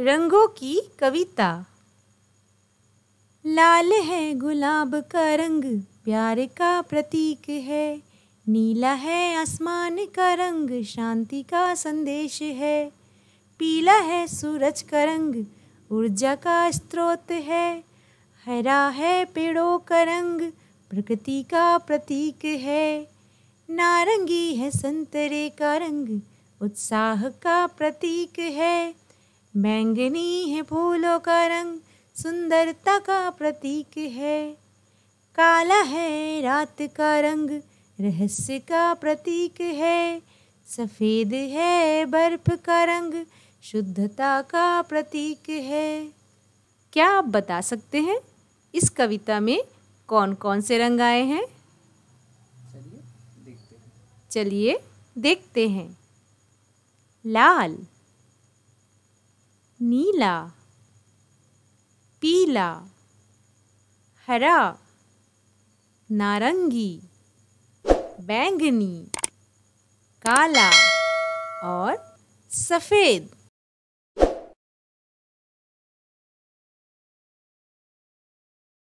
रंगों की कविता लाल है गुलाब का रंग प्यार का प्रतीक है नीला है आसमान का रंग शांति का संदेश है पीला है सूरज का रंग ऊर्जा का स्रोत है हरा है पेड़ों का रंग प्रकृति का प्रतीक है नारंगी है संतरे का रंग उत्साह का प्रतीक है बैंगनी है फूलों का रंग सुंदरता का प्रतीक है काला है रात का रंग रहस्य का प्रतीक है सफ़ेद है बर्फ का रंग शुद्धता का प्रतीक है क्या आप बता सकते हैं इस कविता में कौन कौन से रंग आए हैं चलिए देखते हैं लाल नीला पीला हरा नारंगी बैंगनी काला और सफ़ेद